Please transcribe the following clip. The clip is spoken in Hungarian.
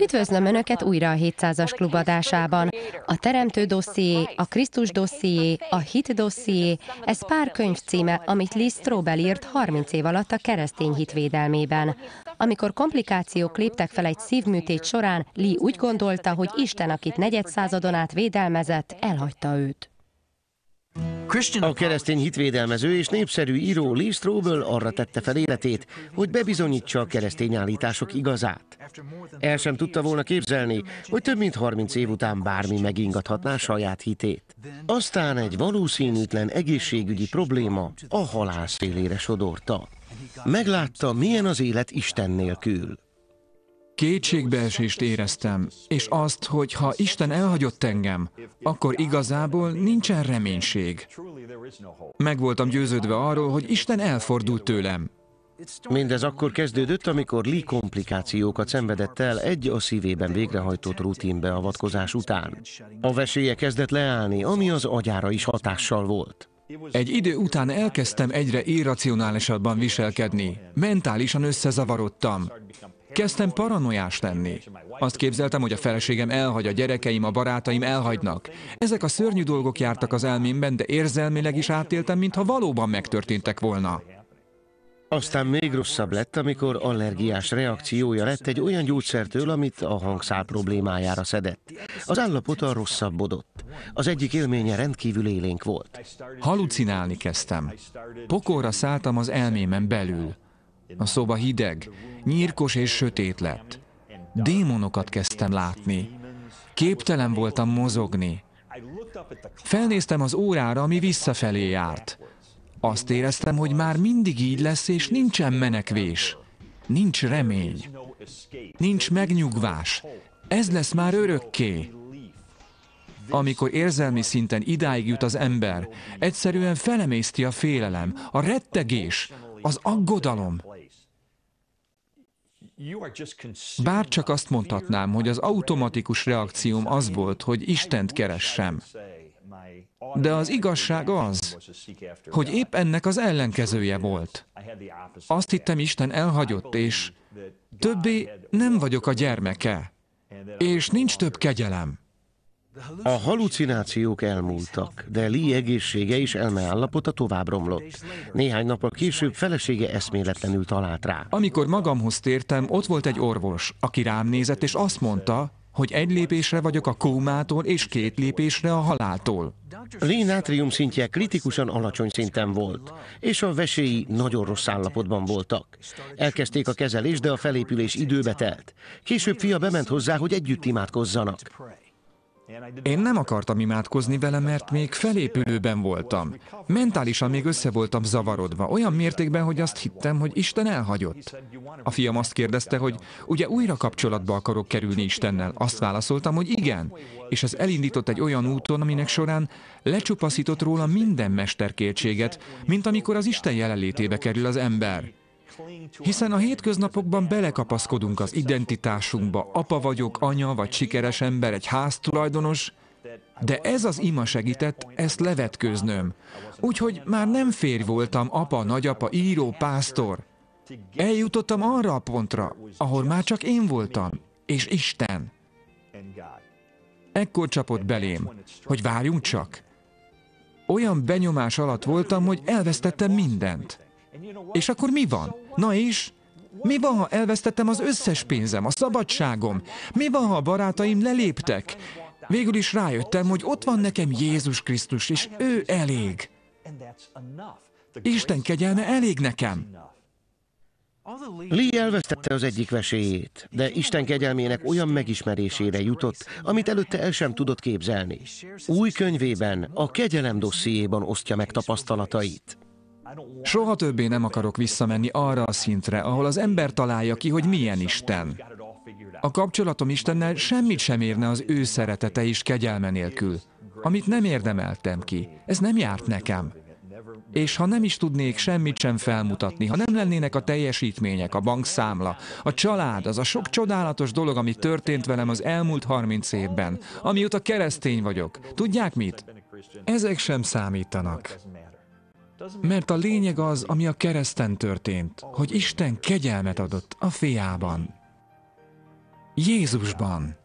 Üdvözlöm Önöket újra a 700-as klubadásában. A Teremtő dosszié, a Krisztus dosszié, a Hit dosszié, ez pár könyv címe, amit Lee Strobel írt 30 év alatt a keresztény hitvédelmében. Amikor komplikációk léptek fel egy szívműtét során, Lee úgy gondolta, hogy Isten, akit negyed századon át védelmezett, elhagyta őt. A keresztény hitvédelmező és népszerű író Lee Strobel arra tette fel életét, hogy bebizonyítsa a keresztény állítások igazát. El sem tudta volna képzelni, hogy több mint 30 év után bármi megingathatná saját hitét. Aztán egy valószínűtlen egészségügyi probléma a halál szélére sodorta. Meglátta, milyen az élet Isten nélkül. Kétségbeesést éreztem, és azt, hogy ha Isten elhagyott engem, akkor igazából nincsen reménység. Meg voltam győződve arról, hogy Isten elfordult tőlem. Mindez akkor kezdődött, amikor Lee komplikációkat szenvedett el egy a szívében végrehajtott rutinbeavatkozás után. A veséje kezdett leállni, ami az agyára is hatással volt. Egy idő után elkezdtem egyre irracionálisabban viselkedni, mentálisan összezavarodtam. Kezdtem paranoiás lenni. Azt képzeltem, hogy a feleségem elhagy, a gyerekeim, a barátaim elhagynak. Ezek a szörnyű dolgok jártak az elmémben, de érzelmileg is átéltem, mintha valóban megtörténtek volna. Aztán még rosszabb lett, amikor allergiás reakciója lett egy olyan gyógyszertől, amit a hangszál problémájára szedett. Az állapota rosszabbodott. Az egyik élménye rendkívül élénk volt. Halucinálni kezdtem. Pokorra szálltam az elmémen belül. A szoba hideg, nyírkos és sötét lett. Démonokat kezdtem látni. Képtelen voltam mozogni. Felnéztem az órára, ami visszafelé járt. Azt éreztem, hogy már mindig így lesz, és nincsen menekvés. Nincs remény. Nincs megnyugvás. Ez lesz már örökké. Amikor érzelmi szinten idáig jut az ember, egyszerűen felemészti a félelem, a rettegés, az aggodalom. Bár csak azt mondhatnám, hogy az automatikus reakcióm az volt, hogy Istent keressem. De az igazság az, hogy épp ennek az ellenkezője volt. Azt hittem, Isten elhagyott, és többé nem vagyok a gyermeke, és nincs több kegyelem. A halucinációk elmúltak, de Lee egészsége és elmeállapota tovább romlott. Néhány nappal később felesége eszméletlenül talált rá. Amikor magamhoz tértem, ott volt egy orvos, aki rám nézett, és azt mondta, hogy egy lépésre vagyok a kómától, és két lépésre a haláltól. Lee nátrium szintje kritikusan alacsony szinten volt, és a veséi nagyon rossz állapotban voltak. Elkezdték a kezelést, de a felépülés időbe telt. Később fia bement hozzá, hogy együtt imádkozzanak. Én nem akartam imádkozni vele, mert még felépülőben voltam. Mentálisan még össze voltam zavarodva, olyan mértékben, hogy azt hittem, hogy Isten elhagyott. A fiam azt kérdezte, hogy ugye újra kapcsolatba akarok kerülni Istennel? Azt válaszoltam, hogy igen. És ez elindított egy olyan úton, aminek során lecsupaszított róla minden mesterkértséget, mint amikor az Isten jelenlétébe kerül az ember. Hiszen a hétköznapokban belekapaszkodunk az identitásunkba, apa vagyok, anya vagy sikeres ember, egy háztulajdonos, de ez az ima segített ezt levetkőznöm. Úgyhogy már nem férj voltam, apa, nagyapa, író, pásztor. Eljutottam arra a pontra, ahol már csak én voltam, és Isten. Ekkor csapott belém, hogy várjunk csak. Olyan benyomás alatt voltam, hogy elvesztettem mindent. És akkor mi van? Na és? Mi van, ha elvesztettem az összes pénzem, a szabadságom? Mi van, ha a barátaim leléptek? Végül is rájöttem, hogy ott van nekem Jézus Krisztus, és ő elég. Isten kegyelme elég nekem. Lee elvesztette az egyik veséjét, de Isten kegyelmének olyan megismerésére jutott, amit előtte el sem tudott képzelni. Új könyvében, a kegyelem dossziéban osztja meg tapasztalatait. Soha többé nem akarok visszamenni arra a szintre, ahol az ember találja ki, hogy milyen Isten. A kapcsolatom Istennel semmit sem érne az ő szeretete és kegyelme nélkül, amit nem érdemeltem ki. Ez nem járt nekem. És ha nem is tudnék semmit sem felmutatni, ha nem lennének a teljesítmények, a bankszámla, a család, az a sok csodálatos dolog, ami történt velem az elmúlt 30 évben, amióta keresztény vagyok, tudják mit? Ezek sem számítanak. Mert a lényeg az, ami a kereszten történt, hogy Isten kegyelmet adott a fiában, Jézusban.